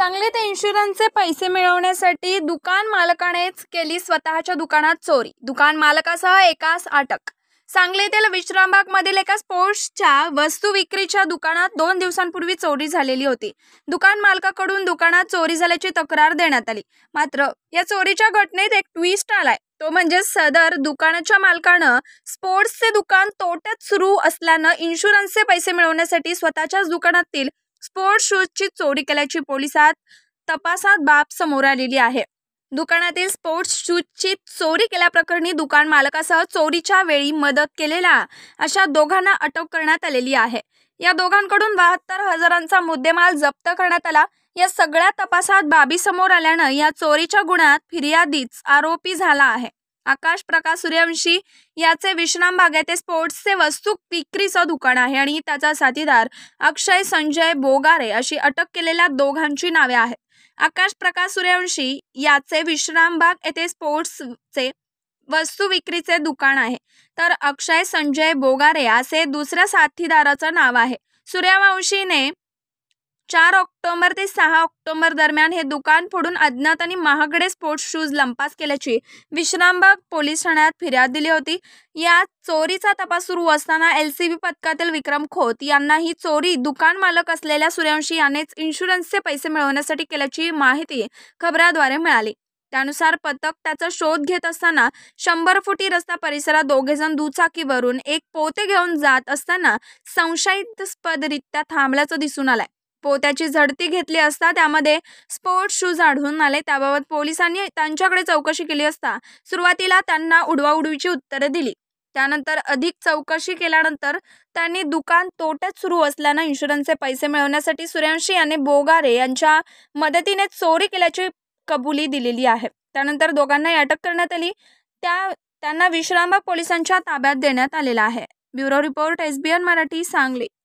सांगलीत इन्शुरन्सचे पैसे मिळवण्यासाठी दुकान मालकानेच केली स्वतःच्या दुकानात चोरी दुकान मालकासह एकास अटक सांगलीतील मधील एका स्पोर्ट्सच्या वस्तू विक्रीच्या दुकानात दोन दिवसांपूर्वी चोरी झालेली होती दुकान मालकाकडून दुकानात चोरी झाल्याची तक्रार देण्यात आली मात्र या चोरीच्या घटनेत एक ट्विस्ट आलाय तो म्हणजे सदर दुकानाच्या मालकानं स्पोर्ट्सचे दुकान तोट्यात सुरू असल्यानं इन्शुरन्सचे पैसे मिळवण्यासाठी स्वतःच्याच दुकानातील स्पोर्ट शूजची चोरी केल्याची पोलिसात तपासात बाब समोर आलेली आहे दुकानातील स्पोर्ट्स शूजची चोरी केल्याप्रकरणी दुकान मालकासह चोरीच्या वेळी मदत केलेल्या अशा दोघांना अटक करण्यात आलेली आहे या दोघांकडून बहात्तर हजारांचा मुद्देमाल जप्त करण्यात आला या सगळ्या तपासात बाबी समोर आल्यानं या चोरीच्या गुणात फिर्यादीच आरोपी झाला आहे आकाश प्रकाश सूर्यवंशी याचे विश्राम भाग आहे ते स्पोर्ट्सचे वस्तू विक्रीचं दुकान आहे आणि त्याचा साथीदार अक्षय संजय बोगारे अशी अटक केलेल्या दोघांची नावे आहेत आकाश प्रकाश सूर्यवंशी याचे विश्राम भाग येथे स्पोर्ट्सचे वस्तू विक्रीचे दुकान आहे तर अक्षय संजय बोगारे असे दुसऱ्या साथीदाराचं नाव आहे सूर्यवंशीने चार ऑक्टोबर ते सहा ऑक्टोबर दरम्यान हे दुकान फोडून अज्ञात आणि महागडे स्पोर्ट्स शूज लंपास केल्याची विश्रामबाग पोलीस ठाण्यात फिर्याद दिली होती या चोरीचा तपास सुरू असताना एल सी बी पथकातील विक्रम खोत यांना ही चोरी दुकान मालक असलेल्या सूर्यवंशी यानेच इन्शुरन्सचे पैसे मिळवण्यासाठी केल्याची माहिती खबराद्वारे मिळाली त्यानुसार पथक त्याचा शोध घेत असताना शंभर फुटी रस्ता परिसरात जण दुचाकीवरून एक पोते घेऊन जात असताना संशयास्पदरित्या थांबल्याचं दिसून आलंय पोत्याची झडती घेतली असता त्यामध्ये स्पोर्ट्स शूज आढळून आले त्याबाबत पोलिसांनी त्यांच्याकडे चौकशी केली असता सुरुवातीला त्यांना उडवाउडवीची उत्तरे दिली त्यानंतर अधिक चौकशी केल्यानंतर त्यांनी दुकान तोट्यात सुरू असल्यानं इन्शुरन्सचे पैसे मिळवण्यासाठी सूर्यवंशी यांनी बोगारे यांच्या मदतीने चोरी केल्याची कबुली दिलेली आहे त्यानंतर दोघांनाही अटक करण्यात आली त्या त्यांना विश्रामबाग पोलिसांच्या ताब्यात देण्यात आलेला आहे bureau report S Marathi Sangli